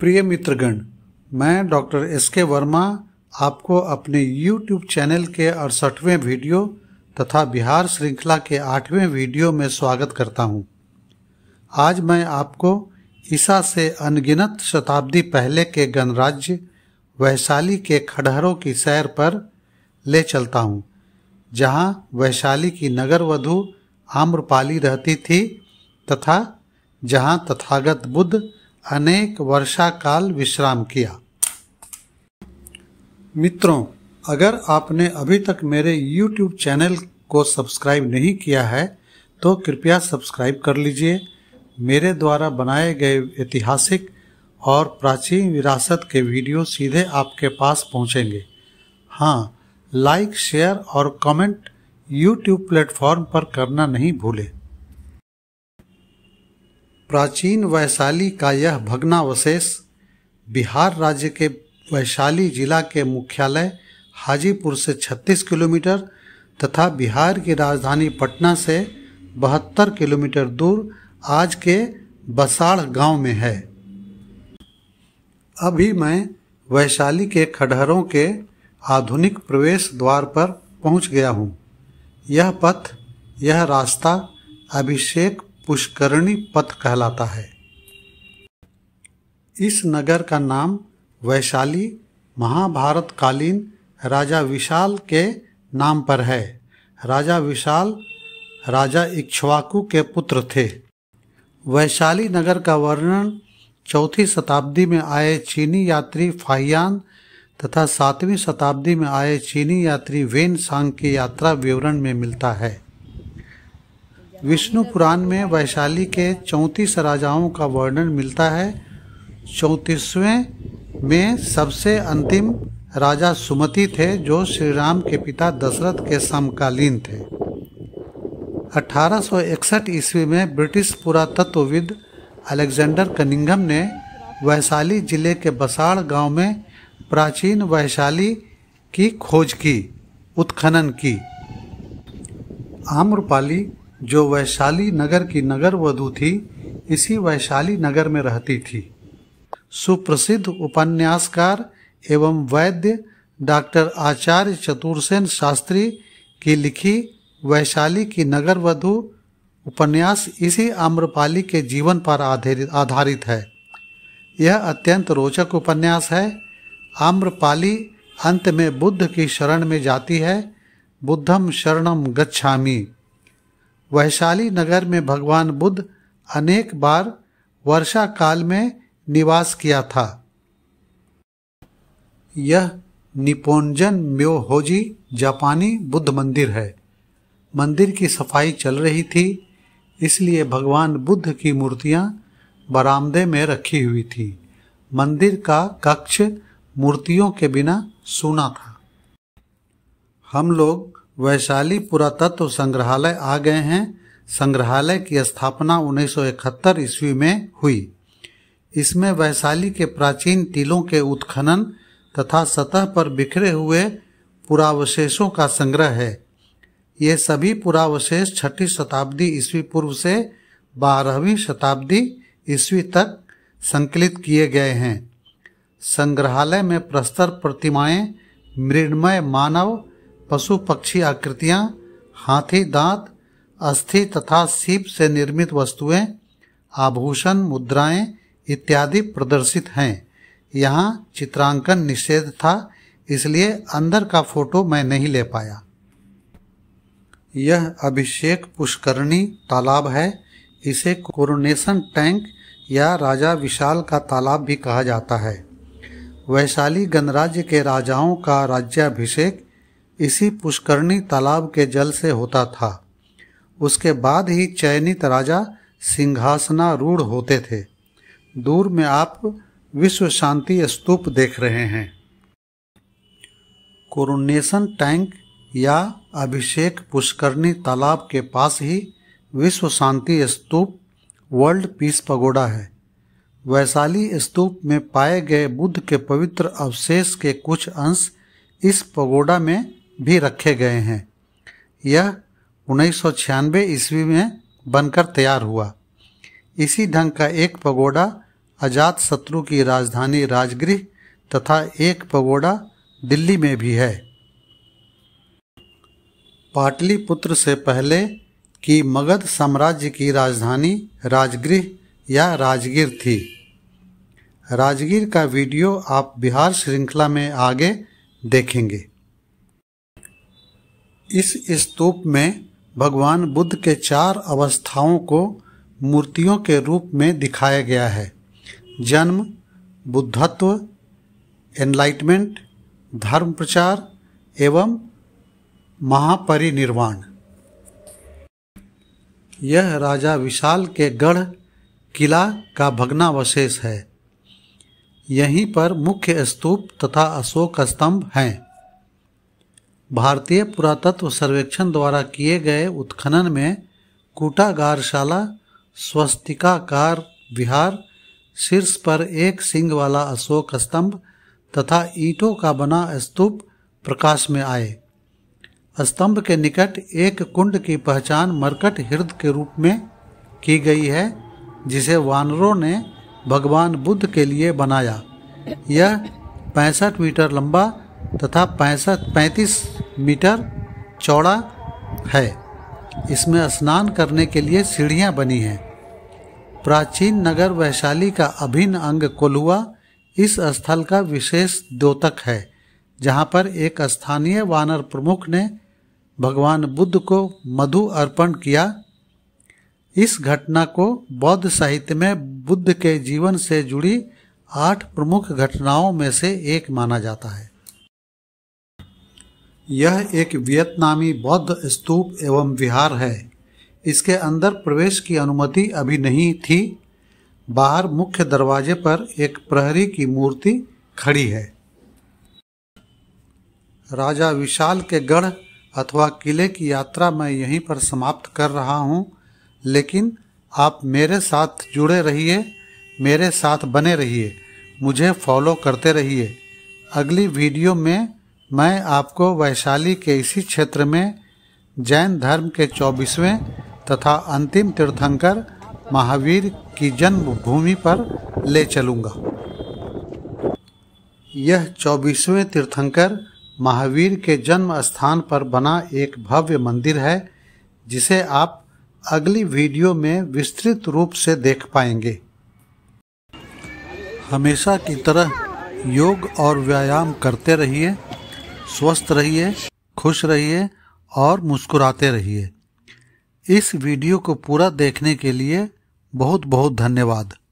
प्रिय मित्रगण मैं doctor S के वर्मा आपको अपने यूट्यूब चैनल के अड़सठवें वीडियो तथा बिहार श्रृंखला के आठवें वीडियो में स्वागत करता हूं। आज मैं आपको ईसा से अनगिनत शताब्दी पहले के गणराज्य वैशाली के खडहरों की सैर पर ले चलता हूं, जहां वैशाली की नगर वधु आम्रपाली रहती थी तथा जहां तथागत बुद्ध अनेक वर्षा काल विश्राम किया मित्रों अगर आपने अभी तक मेरे YouTube चैनल को सब्सक्राइब नहीं किया है तो कृपया सब्सक्राइब कर लीजिए मेरे द्वारा बनाए गए ऐतिहासिक और प्राचीन विरासत के वीडियो सीधे आपके पास पहुंचेंगे हाँ लाइक शेयर और कमेंट यूट्यूब प्लेटफॉर्म पर करना नहीं भूलें प्राचीन वैशाली का यह भग्नावशेष बिहार राज्य के वैशाली जिला के मुख्यालय हाजीपुर से 36 किलोमीटर तथा बिहार की राजधानी पटना से बहत्तर किलोमीटर दूर आज के बसाड़ गांव में है अभी मैं वैशाली के खडहरों के आधुनिक प्रवेश द्वार पर पहुंच गया हूं। यह पथ यह रास्ता अभिषेक पुष्करणी पथ कहलाता है इस नगर का नाम वैशाली महाभारत कालीन राजा विशाल के नाम पर है राजा विशाल राजा इक्ष्वाकु के पुत्र थे वैशाली नगर का वर्णन चौथी शताब्दी में आए चीनी यात्री फाहियान तथा सातवीं शताब्दी में आए चीनी यात्री वेन सांग की यात्रा विवरण में मिलता है विष्णु पुराण में वैशाली के चौंतीस राजाओं का वर्णन मिलता है चौंतीसवें में सबसे अंतिम राजा सुमति थे जो श्री राम के पिता दशरथ के समकालीन थे 1861 ईस्वी में ब्रिटिश पुरातत्वविद अलेक्जेंडर कनिंगम ने वैशाली जिले के बसाड़ गांव में प्राचीन वैशाली की खोज की उत्खनन की आम्रपाली जो वैशाली नगर की नगर वधु थी इसी वैशाली नगर में रहती थी सुप्रसिद्ध उपन्यासकार एवं वैद्य डॉक्टर आचार्य चतुर्सेन शास्त्री की लिखी वैशाली की नगर वधु उपन्यास इसी आम्रपाली के जीवन पर आधारित है यह अत्यंत रोचक उपन्यास है आम्रपाली अंत में बुद्ध की शरण में जाती है बुद्धम शरणम गच्छामी वैशाली नगर में भगवान बुद्ध अनेक बार वर्षा काल में निवास किया था यह निपोंजन म्योहोजी जापानी बुद्ध मंदिर है मंदिर की सफाई चल रही थी इसलिए भगवान बुद्ध की मूर्तियां बरामदे में रखी हुई थी मंदिर का कक्ष मूर्तियों के बिना सूना था हम लोग वैशाली पुरातत्व संग्रहालय आ गए हैं संग्रहालय की स्थापना 1971 ईस्वी में हुई इसमें वैशाली के प्राचीन टीलों के उत्खनन तथा सतह पर बिखरे हुए पुरावशेषों का संग्रह है ये सभी पुरावशेष छठी शताब्दी ईस्वी पूर्व से बारहवीं शताब्दी ईस्वी तक संकलित किए गए हैं संग्रहालय में प्रस्तर प्रतिमाएं मृणमय मानव पशु पक्षी आकृतियां हाथी दांत अस्थि तथा सीप से निर्मित वस्तुएं आभूषण मुद्राएं इत्यादि प्रदर्शित हैं यहाँ चित्रांकन निषेध था इसलिए अंदर का फोटो मैं नहीं ले पाया यह अभिषेक पुष्करणी तालाब है इसे कोरोनेशन टैंक या राजा विशाल का तालाब भी कहा जाता है वैशाली गणराज्य के राजाओं का राज्याभिषेक इसी पुष्करणी तालाब के जल से होता था उसके बाद ही चयनित राजा सिंहासनारूढ़ होते थे दूर में आप विश्व शांति स्तूप देख रहे हैं कोरोनेशन टैंक या अभिषेक पुष्करणी तालाब के पास ही विश्व शांति स्तूप वर्ल्ड पीस पगोडा है वैशाली स्तूप में पाए गए बुद्ध के पवित्र अवशेष के कुछ अंश इस पगोडा में भी रखे गए हैं यह उन्नीस सौ ईस्वी में बनकर तैयार हुआ इसी ढंग का एक पगोडा अजात शत्रु की राजधानी राजगृह तथा एक पगोडा दिल्ली में भी है पाटलिपुत्र से पहले कि मगध साम्राज्य की राजधानी राजगृह या राजगीर थी राजगीर का वीडियो आप बिहार श्रृंखला में आगे देखेंगे इस स्तूप में भगवान बुद्ध के चार अवस्थाओं को मूर्तियों के रूप में दिखाया गया है जन्म बुद्धत्व एनलाइटमेंट धर्म प्रचार एवं महापरिनिर्वाण यह राजा विशाल के गढ़ किला का भग्नावशेष है यहीं पर मुख्य स्तूप तथा अशोक स्तंभ हैं भारतीय पुरातत्व सर्वेक्षण द्वारा किए गए उत्खनन में कूटागारशाला स्वस्तिकाकार विहार शीर्ष पर एक सिंह वाला अशोक स्तंभ तथा ईंटों का बना स्तूप प्रकाश में आए स्तंभ के निकट एक कुंड की पहचान मरकट हृदय के रूप में की गई है जिसे वानरों ने भगवान बुद्ध के लिए बनाया यह पैंसठ मीटर लंबा तथा पैंसठ पैंतीस मीटर चौड़ा है इसमें स्नान करने के लिए सीढ़ियाँ बनी हैं प्राचीन नगर वैशाली का अभिन्न अंग कोलुआ इस स्थल का विशेष द्योतक है जहाँ पर एक स्थानीय वानर प्रमुख ने भगवान बुद्ध को मधु अर्पण किया इस घटना को बौद्ध साहित्य में बुद्ध के जीवन से जुड़ी आठ प्रमुख घटनाओं में से एक माना जाता है यह एक वियतनामी बौद्ध स्तूप एवं विहार है इसके अंदर प्रवेश की अनुमति अभी नहीं थी बाहर मुख्य दरवाजे पर एक प्रहरी की मूर्ति खड़ी है राजा विशाल के गढ़ अथवा किले की यात्रा मैं यहीं पर समाप्त कर रहा हूँ लेकिन आप मेरे साथ जुड़े रहिए मेरे साथ बने रहिए मुझे फॉलो करते रहिए अगली वीडियो में मैं आपको वैशाली के इसी क्षेत्र में जैन धर्म के चौबीसवें तथा अंतिम तीर्थंकर महावीर की जन्मभूमि पर ले चलूँगा यह चौबीसवें तीर्थंकर महावीर के जन्म स्थान पर बना एक भव्य मंदिर है जिसे आप अगली वीडियो में विस्तृत रूप से देख पाएंगे हमेशा की तरह योग और व्यायाम करते रहिए स्वस्थ रहिए खुश रहिए और मुस्कुराते रहिए इस वीडियो को पूरा देखने के लिए बहुत बहुत धन्यवाद